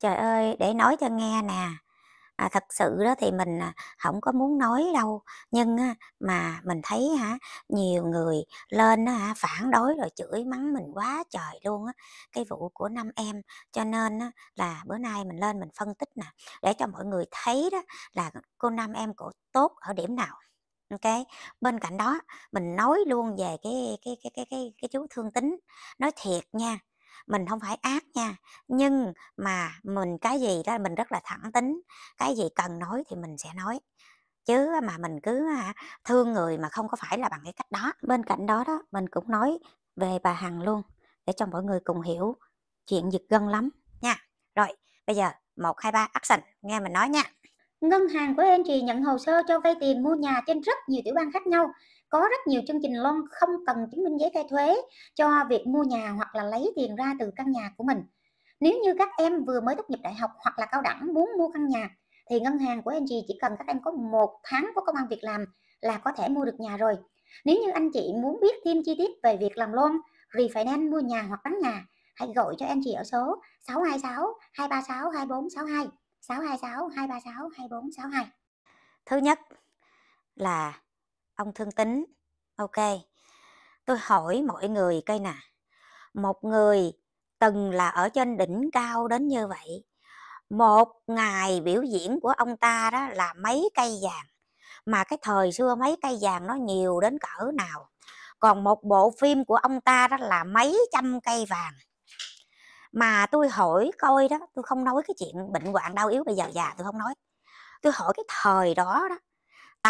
trời ơi để nói cho nghe nè à, thật sự đó thì mình không à, có muốn nói đâu nhưng mà mình thấy hả nhiều người lên hả phản đối rồi chửi mắng mình quá trời luôn á cái vụ của năm em cho nên là bữa nay mình lên mình phân tích nè để cho mọi người thấy đó là cô năm em cổ tốt ở điểm nào ok bên cạnh đó mình nói luôn về cái cái cái cái cái, cái chú thương tính nói thiệt nha mình không phải ác nha nhưng mà mình cái gì đó mình rất là thẳng tính cái gì cần nói thì mình sẽ nói chứ mà mình cứ thương người mà không có phải là bằng cái cách đó bên cạnh đó đó mình cũng nói về bà hằng luôn để cho mọi người cùng hiểu chuyện giật gân lắm nha rồi bây giờ một hai ba action nghe mình nói nha Ngân hàng của em chị nhận hồ sơ cho vay tiền mua nhà trên rất nhiều tiểu bang khác nhau có rất nhiều chương trình loan không cần chứng minh giấy khai thuế cho việc mua nhà hoặc là lấy tiền ra từ căn nhà của mình nếu như các em vừa mới tốt nghiệp đại học hoặc là cao đẳng muốn mua căn nhà thì ngân hàng của anh chị chỉ cần các em có một tháng có công an việc làm là có thể mua được nhà rồi nếu như anh chị muốn biết thêm chi tiết về việc làm loan refinance mua nhà hoặc bán nhà hãy gọi cho anh chị ở số 626 236 2462 626 236 2462 thứ nhất là ông thương tính ok tôi hỏi mọi người cây nè một người từng là ở trên đỉnh cao đến như vậy một ngày biểu diễn của ông ta đó là mấy cây vàng mà cái thời xưa mấy cây vàng nó nhiều đến cỡ nào còn một bộ phim của ông ta đó là mấy trăm cây vàng mà tôi hỏi coi đó tôi không nói cái chuyện bệnh hoạn đau yếu bây giờ già tôi không nói tôi hỏi cái thời đó đó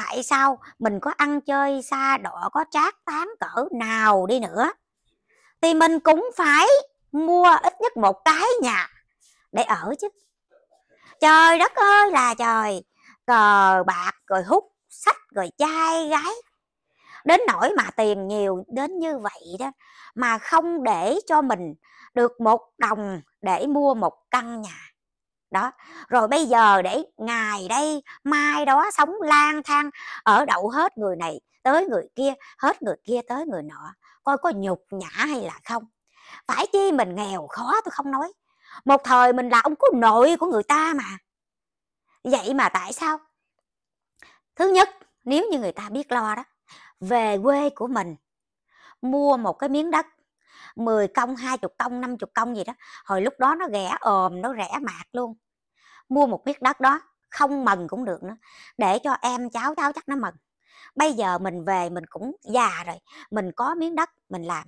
tại sao mình có ăn chơi xa đỏ có trác tán cỡ nào đi nữa thì mình cũng phải mua ít nhất một cái nhà để ở chứ trời đất ơi là trời cờ bạc rồi hút sách rồi trai gái đến nỗi mà tiền nhiều đến như vậy đó mà không để cho mình được một đồng để mua một căn nhà đó rồi bây giờ để ngày đây mai đó sống lang thang ở đậu hết người này tới người kia hết người kia tới người nọ coi có nhục nhã hay là không phải chi mình nghèo khó tôi không nói một thời mình là ông cô nội của người ta mà vậy mà tại sao thứ nhất nếu như người ta biết lo đó về quê của mình mua một cái miếng đất 10 công 20 công 50 công gì đó hồi lúc đó nó rẻ ồm nó rẻ mạt luôn mua một miếng đất đó không mần cũng được nữa để cho em cháu cháu chắc nó mần bây giờ mình về mình cũng già rồi mình có miếng đất mình làm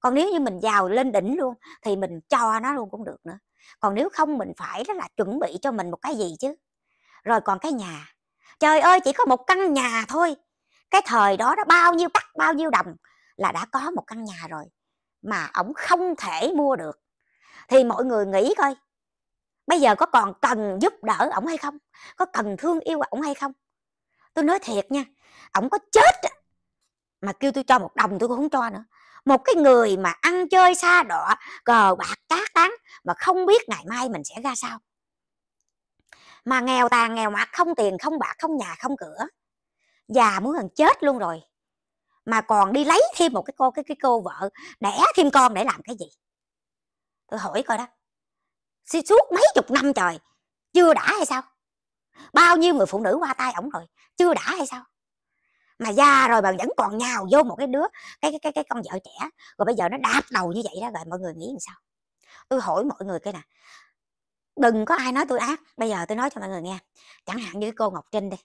còn nếu như mình giàu lên đỉnh luôn thì mình cho nó luôn cũng được nữa còn nếu không mình phải đó là chuẩn bị cho mình một cái gì chứ rồi còn cái nhà trời ơi chỉ có một căn nhà thôi cái thời đó đó bao nhiêu tắc bao nhiêu đồng là đã có một căn nhà rồi mà ổng không thể mua được thì mọi người nghĩ coi bây giờ có còn cần giúp đỡ ổng hay không có cần thương yêu ổng hay không tôi nói thiệt nha ổng có chết mà kêu tôi cho một đồng tôi cũng không cho nữa một cái người mà ăn chơi xa đọa cờ bạc trác tán mà không biết ngày mai mình sẽ ra sao mà nghèo tàn nghèo mặt không tiền không bạc không nhà không cửa già muốn gần chết luôn rồi mà còn đi lấy thêm một cái cô cái cái cô vợ đẻ thêm con để làm cái gì tôi hỏi coi đó suốt mấy chục năm trời chưa đã hay sao bao nhiêu người phụ nữ qua tay ổng rồi chưa đã hay sao mà ra rồi mà vẫn còn nhào vô một cái đứa cái cái cái, cái con vợ trẻ rồi bây giờ nó đạp đầu như vậy đó rồi mọi người nghĩ làm sao tôi hỏi mọi người cái nè đừng có ai nói tôi ác bây giờ tôi nói cho mọi người nghe chẳng hạn như cô ngọc trinh đi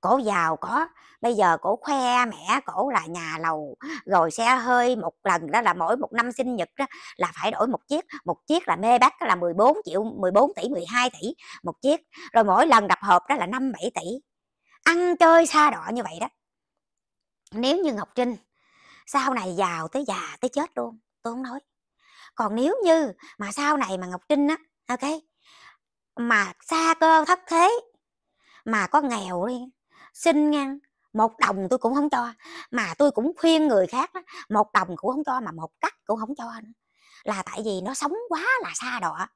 cổ giàu có bây giờ cổ khoe mẹ cổ là nhà lầu rồi xe hơi một lần đó là mỗi một năm sinh nhật đó là phải đổi một chiếc một chiếc là mê bắc là 14 triệu 14 tỷ 12 tỷ một chiếc rồi mỗi lần đập hộp đó là 5 7 tỷ ăn chơi xa đọ như vậy đó nếu như Ngọc Trinh sau này giàu tới già tới chết luôn tôi không nói còn nếu như mà sau này mà Ngọc Trinh á ok mà xa cơ thất thế mà có nghèo đi xin ngăn một đồng tôi cũng không cho mà tôi cũng khuyên người khác đó, một đồng cũng không cho mà một cắt cũng không cho nữa. là tại vì nó sống quá là xa đọa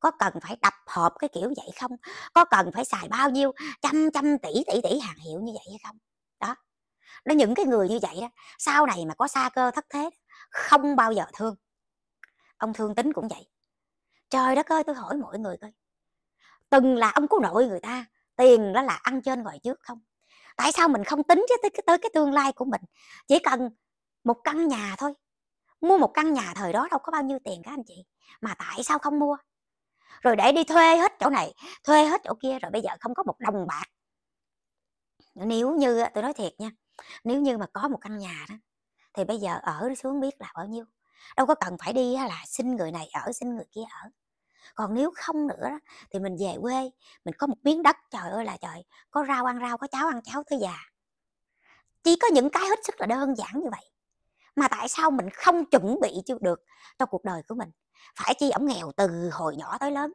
có cần phải tập hợp cái kiểu vậy không có cần phải xài bao nhiêu trăm trăm tỷ tỷ tỷ hàng hiệu như vậy hay không đó đó những cái người như vậy đó sau này mà có xa cơ thất thế không bao giờ thương ông thương tính cũng vậy trời đất ơi tôi hỏi mọi người coi từng là ông cô nội người ta tiền đó là ăn trên ngoài trước không tại sao mình không tính tới, tới cái tương lai của mình chỉ cần một căn nhà thôi mua một căn nhà thời đó đâu có bao nhiêu tiền các anh chị mà tại sao không mua rồi để đi thuê hết chỗ này thuê hết chỗ kia rồi bây giờ không có một đồng bạc nếu như tôi nói thiệt nha nếu như mà có một căn nhà đó thì bây giờ ở xuống biết là bao nhiêu đâu có cần phải đi là xin người này ở xin người kia ở còn nếu không nữa thì mình về quê mình có một miếng đất trời ơi là trời có rau ăn rau có cháo ăn cháo tới già chỉ có những cái hết sức là đơn giản như vậy mà tại sao mình không chuẩn bị chưa được cho cuộc đời của mình phải chi ổng nghèo từ hồi nhỏ tới lớn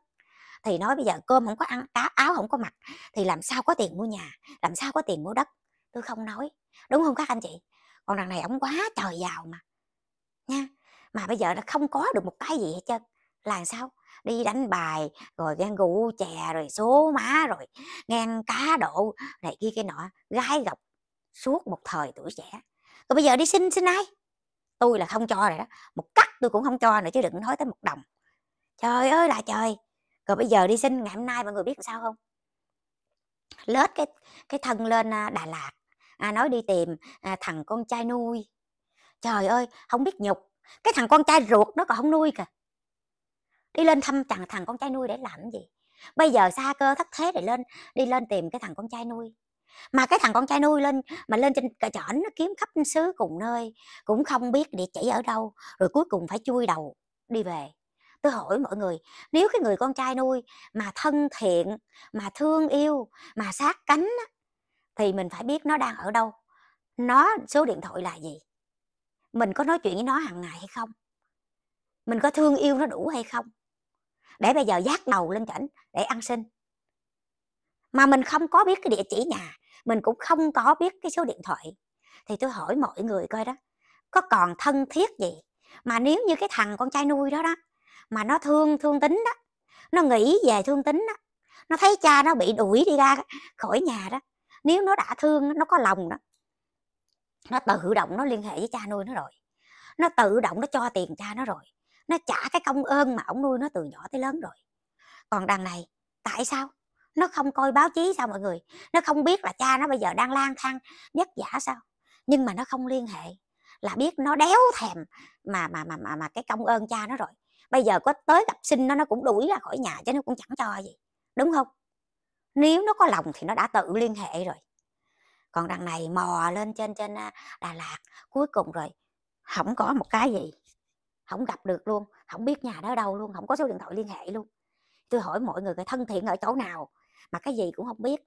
thì nói bây giờ cơm không có ăn cá áo không có mặc thì làm sao có tiền mua nhà làm sao có tiền mua đất tôi không nói đúng không các anh chị còn đằng này ổng quá trời giàu mà nha mà bây giờ nó không có được một cái gì hết trơn là sao đi đánh bài rồi ghen gù chè rồi số má rồi ngang cá độ này kia cái nọ gái gọc suốt một thời tuổi trẻ Còn bây giờ đi xin xin ai tôi là không cho rồi đó một cắt tôi cũng không cho nữa chứ đừng nói tới một đồng trời ơi là trời Còn bây giờ đi xin ngày hôm nay mọi người biết làm sao không lết cái cái thân lên à, đà lạt à, nói đi tìm à, thằng con trai nuôi trời ơi không biết nhục cái thằng con trai ruột nó còn không nuôi kìa đi lên thăm thằng thằng con trai nuôi để làm gì bây giờ xa cơ thất thế để lên đi lên tìm cái thằng con trai nuôi mà cái thằng con trai nuôi lên mà lên trên cờ trỏn nó kiếm khắp xứ cùng nơi cũng không biết địa chỉ ở đâu rồi cuối cùng phải chui đầu đi về tôi hỏi mọi người nếu cái người con trai nuôi mà thân thiện mà thương yêu mà sát cánh thì mình phải biết nó đang ở đâu nó số điện thoại là gì mình có nói chuyện với nó hàng ngày hay không mình có thương yêu nó đủ hay không để bây giờ giác đầu lên trển để ăn xin mà mình không có biết cái địa chỉ nhà mình cũng không có biết cái số điện thoại thì tôi hỏi mọi người coi đó có còn thân thiết gì mà nếu như cái thằng con trai nuôi đó đó mà nó thương thương tính đó nó nghĩ về thương tính đó nó thấy cha nó bị đuổi đi ra khỏi nhà đó nếu nó đã thương nó có lòng đó nó tự động nó liên hệ với cha nuôi nó rồi nó tự động nó cho tiền cha nó rồi nó trả cái công ơn mà ông nuôi nó từ nhỏ tới lớn rồi còn đằng này tại sao nó không coi báo chí sao mọi người nó không biết là cha nó bây giờ đang lang thang vất giả sao nhưng mà nó không liên hệ là biết nó đéo thèm mà mà mà mà, mà cái công ơn cha nó rồi bây giờ có tới gặp sinh nó nó cũng đuổi ra khỏi nhà chứ nó cũng chẳng cho gì đúng không nếu nó có lòng thì nó đã tự liên hệ rồi còn đằng này mò lên trên trên à, đà lạt cuối cùng rồi không có một cái gì không gặp được luôn không biết nhà đó đâu luôn không có số điện thoại liên hệ luôn tôi hỏi mọi người cái thân thiện ở chỗ nào mà cái gì cũng không biết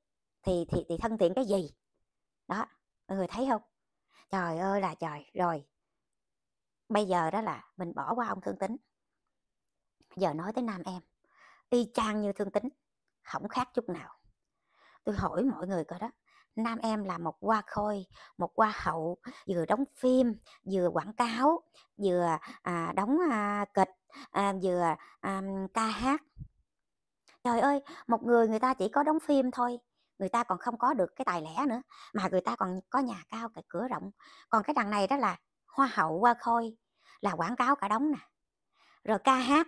thì thì, thì thân thiện cái gì đó mọi người thấy không trời ơi là trời rồi bây giờ đó là mình bỏ qua ông thương tính giờ nói tới nam em y chang như thương tính không khác chút nào tôi hỏi mọi người coi đó nam em là một hoa khôi một hoa hậu vừa đóng phim vừa quảng cáo vừa à, đóng à, kịch à, vừa à, ca hát trời ơi một người người ta chỉ có đóng phim thôi người ta còn không có được cái tài lẻ nữa mà người ta còn có nhà cao cái cửa rộng còn cái đằng này đó là hoa hậu hoa khôi là quảng cáo cả đóng nè rồi ca hát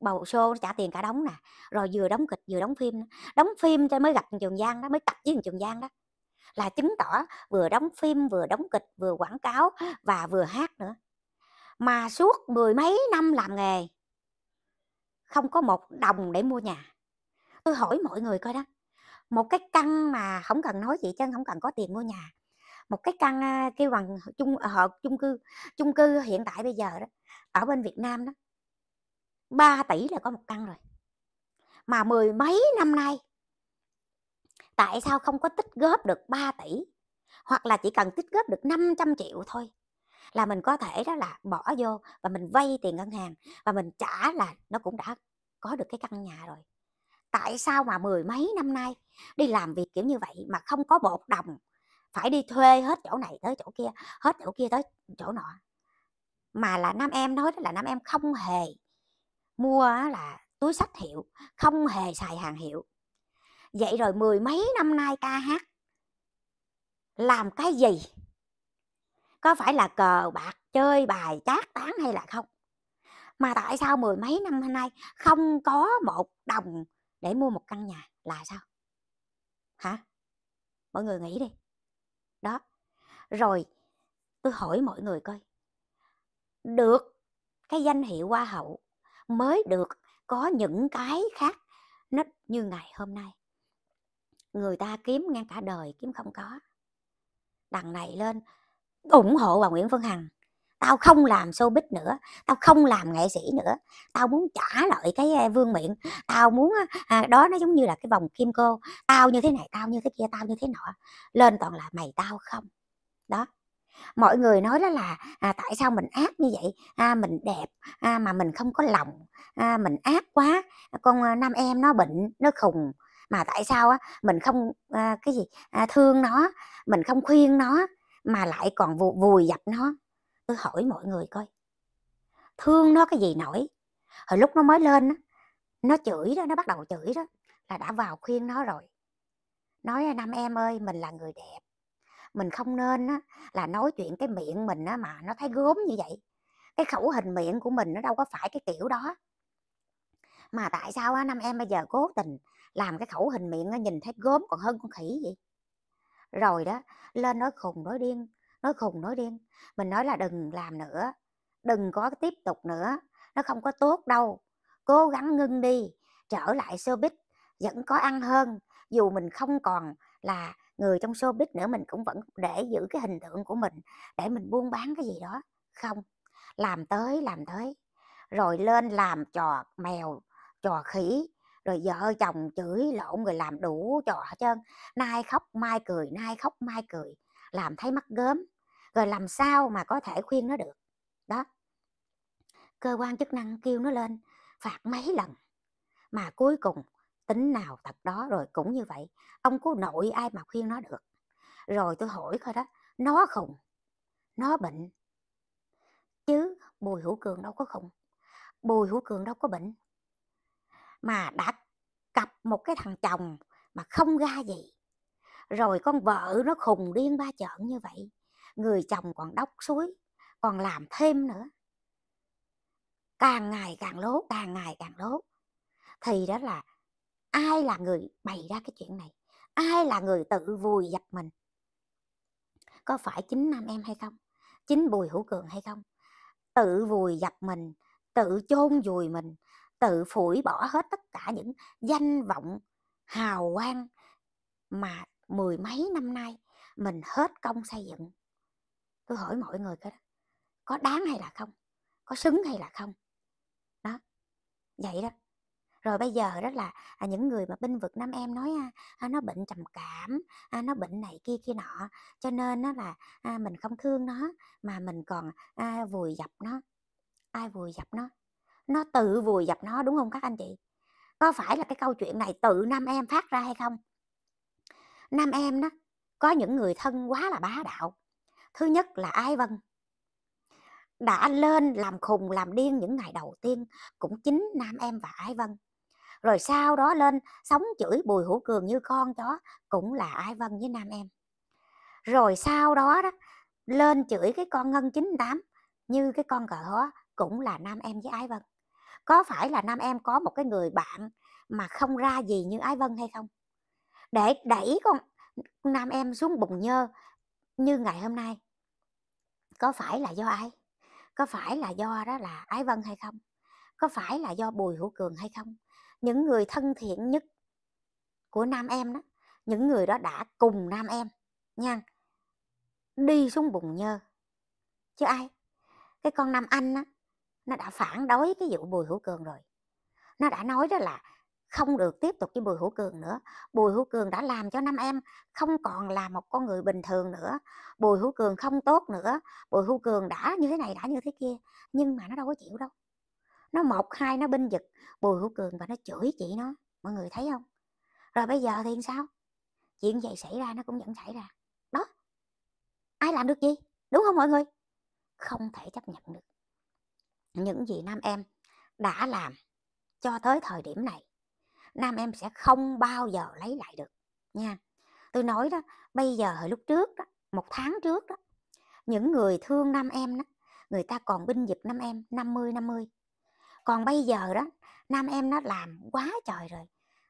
bầu show trả tiền cả đóng nè rồi vừa đóng kịch vừa đóng phim đóng phim cho mới gặp trường giang đó mới tập với trường giang đó là chứng tỏ vừa đóng phim vừa đóng kịch vừa quảng cáo và vừa hát nữa mà suốt mười mấy năm làm nghề không có một đồng để mua nhà tôi hỏi mọi người coi đó một cái căn mà không cần nói gì chứ không cần có tiền mua nhà một cái căn kêu bằng chung ờ, họ chung cư chung cư hiện tại bây giờ đó ở bên Việt Nam đó 3 tỷ là có một căn rồi mà mười mấy năm nay tại sao không có tích góp được 3 tỷ hoặc là chỉ cần tích góp được 500 triệu thôi là mình có thể đó là bỏ vô và mình vay tiền ngân hàng và mình trả là nó cũng đã có được cái căn nhà rồi tại sao mà mười mấy năm nay đi làm việc kiểu như vậy mà không có một đồng phải đi thuê hết chỗ này tới chỗ kia hết chỗ kia tới chỗ nọ mà là nam em nói là nam em không hề mua là túi sách hiệu không hề xài hàng hiệu vậy rồi mười mấy năm nay ca hát làm cái gì có phải là cờ bạc chơi bài chát tán hay là không mà tại sao mười mấy năm nay không có một đồng để mua một căn nhà là sao hả mọi người nghĩ đi đó rồi tôi hỏi mọi người coi được cái danh hiệu hoa hậu mới được có những cái khác nó như ngày hôm nay người ta kiếm ngang cả đời kiếm không có đằng này lên ủng hộ bà Nguyễn Phương Hằng tao không làm showbiz nữa tao không làm nghệ sĩ nữa tao muốn trả lại cái vương miện tao muốn à, đó nó giống như là cái vòng kim cô tao như thế này tao như thế kia tao như thế nọ lên toàn là mày tao không đó mọi người nói đó là à, tại sao mình ác như vậy à, mình đẹp à, mà mình không có lòng à, mình ác quá con à, nam em nó bệnh nó khùng mà tại sao á mình không à, cái gì à, thương nó mình không khuyên nó mà lại còn vùi dập nó tôi hỏi mọi người coi thương nó cái gì nổi hồi lúc nó mới lên á nó chửi đó nó bắt đầu chửi đó là đã vào khuyên nó rồi nói à, năm em ơi mình là người đẹp mình không nên á, là nói chuyện cái miệng mình á, mà nó thấy gốm như vậy cái khẩu hình miệng của mình nó đâu có phải cái kiểu đó mà tại sao á, năm em bây giờ cố tình làm cái khẩu hình miệng nó nhìn thấy gốm còn hơn con khỉ vậy rồi đó lên nói khùng nói điên nói khùng nói điên mình nói là đừng làm nữa đừng có tiếp tục nữa nó không có tốt đâu cố gắng ngưng đi trở lại showbiz vẫn có ăn hơn dù mình không còn là người trong showbiz nữa mình cũng vẫn để giữ cái hình tượng của mình để mình buôn bán cái gì đó không làm tới làm tới rồi lên làm trò mèo trò khỉ rồi vợ chồng chửi lộn rồi làm đủ trò hết trơn nay khóc mai cười nay khóc mai cười làm thấy mắt gớm rồi làm sao mà có thể khuyên nó được đó cơ quan chức năng kêu nó lên phạt mấy lần mà cuối cùng tính nào thật đó rồi cũng như vậy ông cố nội ai mà khuyên nó được rồi tôi hỏi coi đó nó khùng nó bệnh chứ bùi hữu cường đâu có khùng bùi hữu cường đâu có bệnh mà đã cặp một cái thằng chồng mà không ra gì rồi con vợ nó khùng điên ba chợn như vậy người chồng còn đốc suối còn làm thêm nữa càng ngày càng lố càng ngày càng lố thì đó là ai là người bày ra cái chuyện này ai là người tự vùi dập mình có phải chính nam em hay không chính bùi hữu cường hay không tự vùi dập mình tự chôn vùi mình tự phủi bỏ hết tất cả những danh vọng hào quang mà mười mấy năm nay mình hết công xây dựng tôi hỏi mọi người cái đó có đáng hay là không có xứng hay là không đó vậy đó rồi bây giờ đó là à, những người mà binh vực nam em nói à, à nó bệnh trầm cảm à, nó bệnh này kia kia nọ cho nên nó là à, mình không thương nó mà mình còn à, vùi dập nó ai vùi dập nó nó tự vùi dập nó đúng không các anh chị có phải là cái câu chuyện này tự nam em phát ra hay không nam em đó có những người thân quá là bá đạo thứ nhất là ái vân đã lên làm khùng làm điên những ngày đầu tiên cũng chính nam em và ái vân rồi sau đó lên sống chửi bùi hữu cường như con chó cũng là ái vân với nam em rồi sau đó đó lên chửi cái con ngân Chín Tám như cái con cờ hó cũng là nam em với ái vân có phải là nam em có một cái người bạn mà không ra gì như ái vân hay không để đẩy con nam em xuống bùng nhơ như ngày hôm nay có phải là do ai có phải là do đó là ái vân hay không có phải là do bùi hữu cường hay không những người thân thiện nhất của nam em đó những người đó đã cùng nam em nha đi xuống bùng nhơ chứ ai cái con nam anh á nó đã phản đối cái vụ bùi hữu cường rồi nó đã nói đó là không được tiếp tục với bùi hữu cường nữa bùi hữu cường đã làm cho năm em không còn là một con người bình thường nữa bùi hữu cường không tốt nữa bùi hữu cường đã như thế này đã như thế kia nhưng mà nó đâu có chịu đâu nó một hai nó binh vực bùi hữu cường và nó chửi chị nó mọi người thấy không rồi bây giờ thì sao chuyện gì xảy ra nó cũng vẫn xảy ra đó ai làm được gì đúng không mọi người không thể chấp nhận được những gì nam em đã làm cho tới thời điểm này nam em sẽ không bao giờ lấy lại được nha tôi nói đó bây giờ hồi lúc trước đó một tháng trước đó những người thương nam em đó người ta còn binh dịp nam em 50 50 còn bây giờ đó nam em nó làm quá trời rồi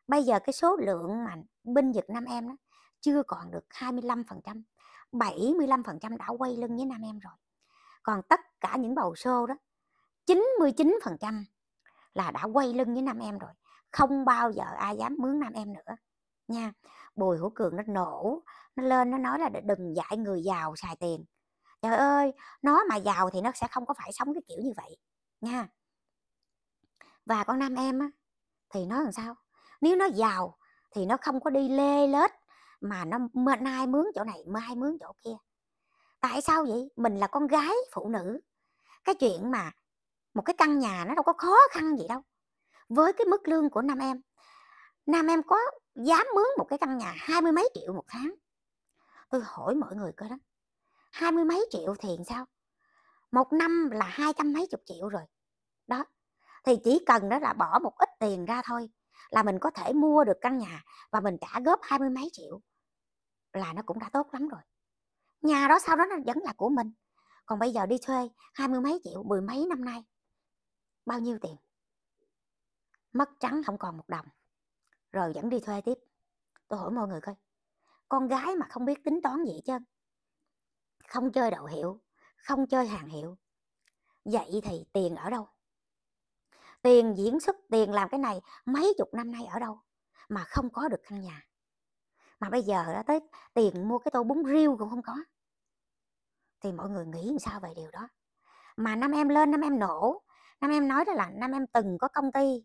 bây giờ cái số lượng mà binh dịp nam em đó chưa còn được 25 phần trăm 75 phần trăm đã quay lưng với nam em rồi còn tất cả những bầu xô đó 99% là đã quay lưng với nam em rồi không bao giờ ai dám mướn nam em nữa nha bùi hữu cường nó nổ nó lên nó nói là đừng dạy người giàu xài tiền trời ơi nó mà giàu thì nó sẽ không có phải sống cái kiểu như vậy nha và con nam em á, thì nó làm sao nếu nó giàu thì nó không có đi lê lết mà nó nay mướn chỗ này mai mướn chỗ kia tại sao vậy mình là con gái phụ nữ cái chuyện mà một cái căn nhà nó đâu có khó khăn gì đâu với cái mức lương của nam em nam em có dám mướn một cái căn nhà hai mươi mấy triệu một tháng tôi hỏi mọi người coi đó hai mươi mấy triệu thì sao một năm là hai trăm mấy chục triệu rồi đó thì chỉ cần đó là bỏ một ít tiền ra thôi là mình có thể mua được căn nhà và mình trả góp hai mươi mấy triệu là nó cũng đã tốt lắm rồi nhà đó sau đó nó vẫn là của mình còn bây giờ đi thuê hai mươi mấy triệu mười mấy năm nay bao nhiêu tiền mất trắng không còn một đồng rồi vẫn đi thuê tiếp tôi hỏi mọi người coi con gái mà không biết tính toán gì chứ không chơi đậu hiệu không chơi hàng hiệu vậy thì tiền ở đâu tiền diễn xuất tiền làm cái này mấy chục năm nay ở đâu mà không có được căn nhà mà bây giờ đã tới tiền mua cái tô bún riêu cũng không có thì mọi người nghĩ sao về điều đó mà năm em lên năm em nổ nam em nói đó là nam em từng có công ty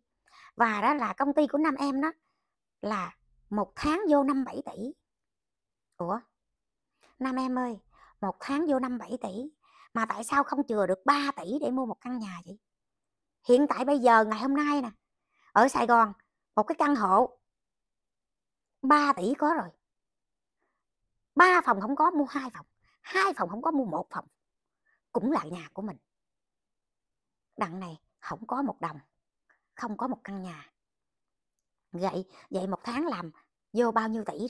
và đó là công ty của nam em đó là một tháng vô năm bảy tỷ ủa nam em ơi một tháng vô năm bảy tỷ mà tại sao không chừa được 3 tỷ để mua một căn nhà vậy hiện tại bây giờ ngày hôm nay nè ở sài gòn một cái căn hộ 3 tỷ có rồi ba phòng không có mua hai phòng hai phòng không có mua một phòng cũng là nhà của mình đặng này không có một đồng, không có một căn nhà. Vậy, vậy một tháng làm vô bao nhiêu tỷ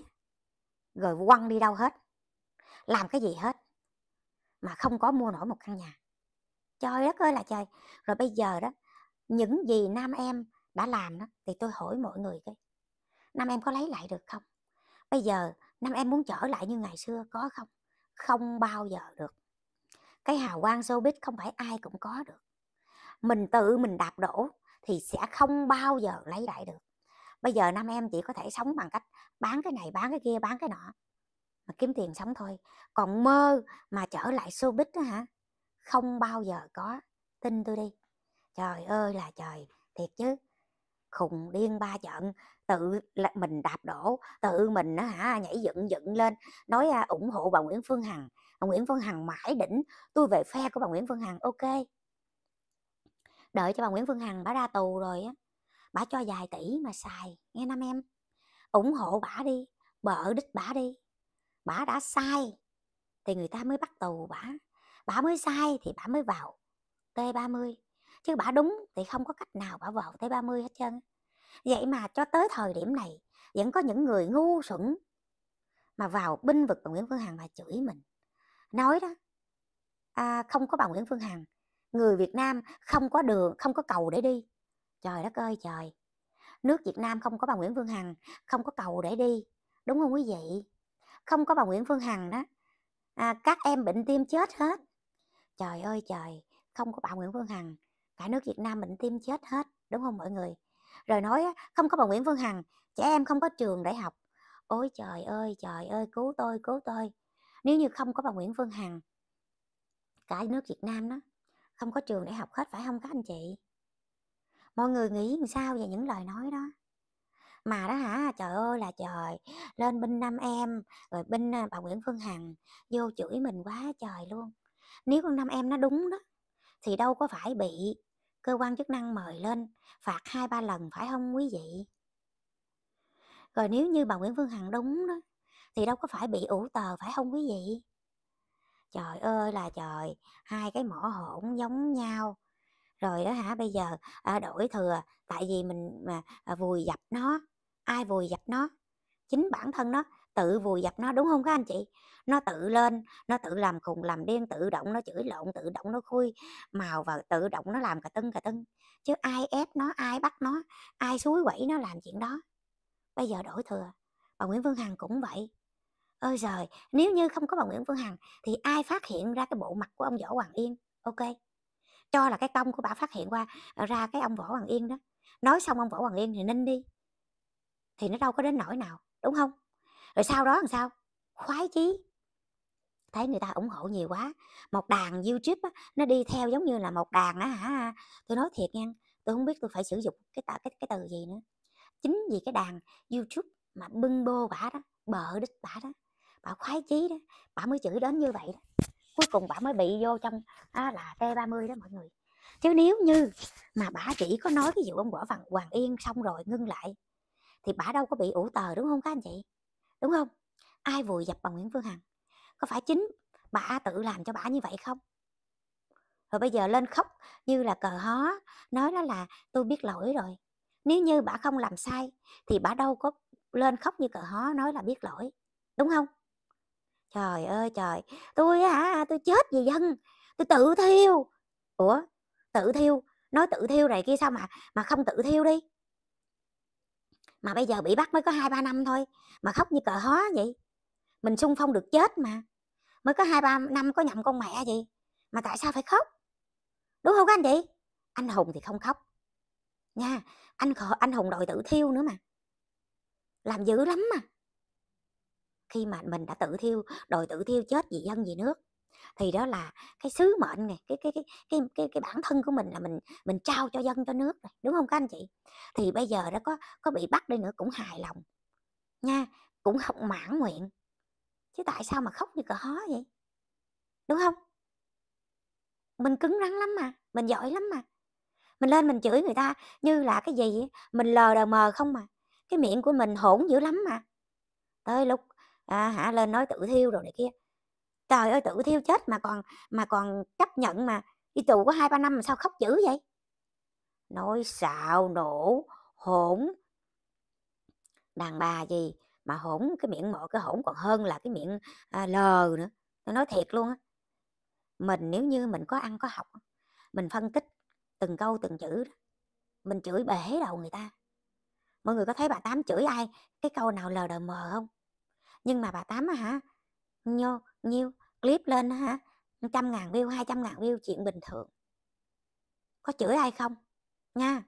rồi quăng đi đâu hết, làm cái gì hết mà không có mua nổi một căn nhà. Trời đất ơi là trời, rồi bây giờ đó, những gì nam em đã làm đó thì tôi hỏi mọi người cái nam em có lấy lại được không? Bây giờ nam em muốn trở lại như ngày xưa có không? Không bao giờ được. Cái hào quang showbiz không phải ai cũng có được mình tự mình đạp đổ thì sẽ không bao giờ lấy lại được bây giờ nam em chỉ có thể sống bằng cách bán cái này bán cái kia bán cái nọ mà kiếm tiền sống thôi còn mơ mà trở lại showbiz đó hả không bao giờ có tin tôi đi trời ơi là trời thiệt chứ khùng điên ba trận tự mình đạp đổ tự mình nó hả nhảy dựng dựng lên nói à, ủng hộ bà Nguyễn Phương Hằng bà Nguyễn Phương Hằng mãi đỉnh tôi về phe của bà Nguyễn Phương Hằng ok đợi cho bà Nguyễn Phương Hằng bà ra tù rồi á bà cho vài tỷ mà xài nghe năm em ủng hộ bà đi bợ đích bà đi bà đã sai thì người ta mới bắt tù bà bà mới sai thì bà mới vào T30 chứ bà đúng thì không có cách nào bà vào T30 hết trơn vậy mà cho tới thời điểm này vẫn có những người ngu xuẩn mà vào binh vực bà Nguyễn Phương Hằng mà chửi mình nói đó à, không có bà Nguyễn Phương Hằng người Việt Nam không có đường không có cầu để đi trời đất ơi trời nước Việt Nam không có bà Nguyễn Phương Hằng không có cầu để đi đúng không quý vị không có bà Nguyễn Phương Hằng đó à, các em bệnh tim chết hết trời ơi trời không có bà Nguyễn Phương Hằng cả nước Việt Nam bệnh tim chết hết đúng không mọi người rồi nói không có bà Nguyễn Phương Hằng trẻ em không có trường để học ôi trời ơi trời ơi cứu tôi cứu tôi nếu như không có bà Nguyễn Phương Hằng cả nước Việt Nam đó không có trường để học hết phải không các anh chị mọi người nghĩ sao về những lời nói đó mà đó hả trời ơi là trời lên binh năm em rồi binh à, bà nguyễn phương hằng vô chửi mình quá trời luôn nếu con năm em nó đúng đó thì đâu có phải bị cơ quan chức năng mời lên phạt hai ba lần phải không quý vị rồi nếu như bà nguyễn phương hằng đúng đó thì đâu có phải bị ủ tờ phải không quý vị trời ơi là trời hai cái mỏ hỗn giống nhau rồi đó hả bây giờ à, đổi thừa tại vì mình mà à, vùi dập nó ai vùi dập nó chính bản thân nó tự vùi dập nó đúng không các anh chị nó tự lên nó tự làm khùng làm điên tự động nó chửi lộn tự động nó khui màu và tự động nó làm cả tưng cả tưng chứ ai ép nó ai bắt nó ai suối quẩy nó làm chuyện đó bây giờ đổi thừa bà nguyễn phương hằng cũng vậy ôi giời nếu như không có bà Nguyễn Phương Hằng thì ai phát hiện ra cái bộ mặt của ông Võ Hoàng Yên ok cho là cái công của bà phát hiện qua ờ, ra cái ông Võ Hoàng Yên đó nói xong ông Võ Hoàng Yên thì nên đi thì nó đâu có đến nỗi nào đúng không rồi sau đó làm sao khoái chí thấy người ta ủng hộ nhiều quá một đàn youtube á, nó đi theo giống như là một đàn á hả tôi nói thiệt nha tôi không biết tôi phải sử dụng cái tờ cái, cái từ gì nữa chính vì cái đàn youtube mà bưng bô bả đó bợ đích bả đó bà khoái chí đó bà mới chửi đến như vậy đó cuối cùng bà mới bị vô trong à, là t 30 đó mọi người chứ nếu như mà bà chỉ có nói cái vụ ông võ Hoàng, Hoàng Yên xong rồi ngưng lại thì bà đâu có bị ủ tờ đúng không các anh chị đúng không ai vùi dập bà Nguyễn Phương Hằng có phải chính bà tự làm cho bà như vậy không rồi bây giờ lên khóc như là cờ hó nói đó là tôi biết lỗi rồi nếu như bà không làm sai thì bà đâu có lên khóc như cờ hó nói là biết lỗi đúng không Trời ơi trời, tôi hả, tôi chết vì dân, tôi tự thiêu. Ủa, tự thiêu, nói tự thiêu này kia sao mà mà không tự thiêu đi. Mà bây giờ bị bắt mới có hai ba năm thôi mà khóc như cờ hó vậy. Mình xung phong được chết mà. Mới có hai ba năm có nhầm con mẹ gì mà tại sao phải khóc? Đúng không các anh chị? Anh hùng thì không khóc. Nha, anh khờ anh hùng đòi tự thiêu nữa mà. Làm dữ lắm mà khi mà mình đã tự thiêu đòi tự thiêu chết vì dân vì nước thì đó là cái sứ mệnh này cái cái cái cái cái, cái bản thân của mình là mình mình trao cho dân cho nước này đúng không các anh chị thì bây giờ đó có có bị bắt đi nữa cũng hài lòng nha cũng không mãn nguyện chứ tại sao mà khóc như cờ hó vậy đúng không mình cứng rắn lắm mà mình giỏi lắm mà mình lên mình chửi người ta như là cái gì mình lờ đờ mờ không mà cái miệng của mình hỗn dữ lắm mà tới lúc à, hả lên nói tự thiêu rồi này kia trời ơi tự thiêu chết mà còn mà còn chấp nhận mà đi tù có hai ba năm mà sao khóc dữ vậy nói xạo nổ hỗn đàn bà gì mà hỗn cái miệng mộ cái hỗn còn hơn là cái miệng à, lờ nữa nó nói thiệt luôn á mình nếu như mình có ăn có học mình phân tích từng câu từng chữ đó. mình chửi bể đầu người ta mọi người có thấy bà tám chửi ai cái câu nào lờ đờ mờ không nhưng mà bà tám á hả nhiêu nhiêu clip lên hả trăm ngàn view hai trăm ngàn view chuyện bình thường có chửi ai không nha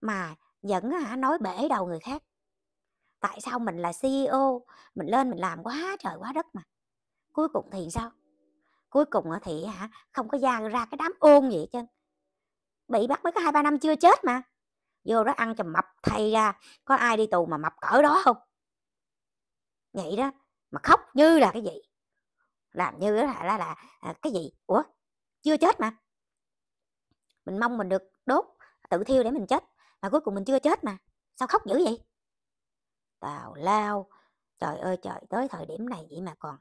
mà vẫn hả nói bể đầu người khác tại sao mình là CEO mình lên mình làm quá trời quá đất mà cuối cùng thì sao cuối cùng thì hả không có ra ra cái đám ôn gì hết trơn bị bắt mới có hai ba năm chưa chết mà vô đó ăn cho mập thay ra có ai đi tù mà mập cỡ đó không vậy đó mà khóc như là cái gì làm như là là, là à, cái gì ủa chưa chết mà mình mong mình được đốt tự thiêu để mình chết mà cuối cùng mình chưa chết mà sao khóc dữ vậy tào lao trời ơi trời tới thời điểm này vậy mà còn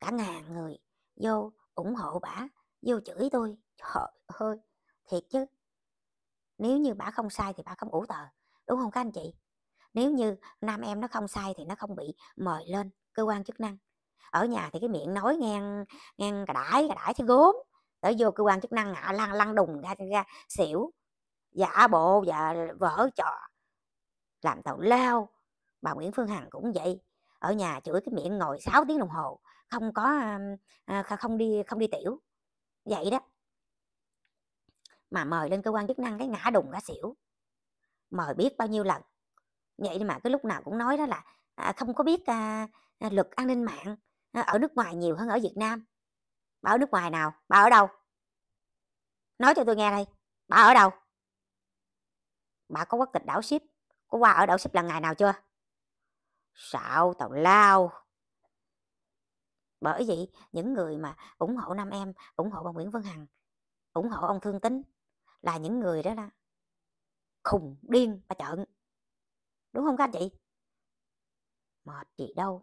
cả ngàn người vô ủng hộ bả vô chửi tôi trời ơi thiệt chứ nếu như bả không sai thì bả không ủ tờ đúng không các anh chị nếu như nam em nó không sai thì nó không bị mời lên cơ quan chức năng ở nhà thì cái miệng nói ngang ngang cả đãi cả đãi chứ gốm tới vô cơ quan chức năng ngã à, lăn lăn đùng ra ra xỉu giả bộ và vỡ trò làm tàu lao bà Nguyễn Phương Hằng cũng vậy ở nhà chửi cái miệng ngồi 6 tiếng đồng hồ không có à, không đi không đi tiểu vậy đó mà mời lên cơ quan chức năng cái ngã đùng ngã xỉu mời biết bao nhiêu lần vậy mà cứ lúc nào cũng nói đó là à, không có biết à, à luật an ninh mạng à, ở nước ngoài nhiều hơn ở Việt Nam bà ở nước ngoài nào bà ở đâu nói cho tôi nghe đây bà ở đâu bà có quốc tịch đảo ship có qua ở đảo ship lần ngày nào chưa xạo tào lao bởi vậy những người mà ủng hộ nam em ủng hộ bà Nguyễn Vân Hằng ủng hộ ông Thương Tính là những người đó là khùng điên bà trợn đúng không các anh chị mệt chị đâu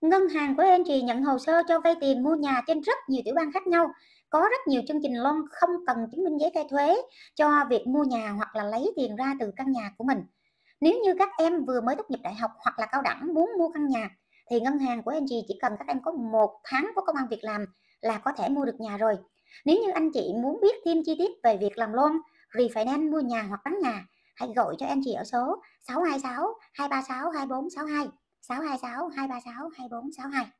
Ngân hàng của em chị nhận hồ sơ cho vay tiền mua nhà trên rất nhiều tiểu bang khác nhau. Có rất nhiều chương trình loan không cần chứng minh giấy khai thuế cho việc mua nhà hoặc là lấy tiền ra từ căn nhà của mình. Nếu như các em vừa mới tốt nghiệp đại học hoặc là cao đẳng muốn mua căn nhà thì ngân hàng của em chị chỉ cần các em có một tháng có công an việc làm là có thể mua được nhà rồi. Nếu như anh chị muốn biết thêm chi tiết về việc làm loan, refinance mua nhà hoặc bán nhà hãy gọi cho em chị ở số 626 236 2462 626 236 2462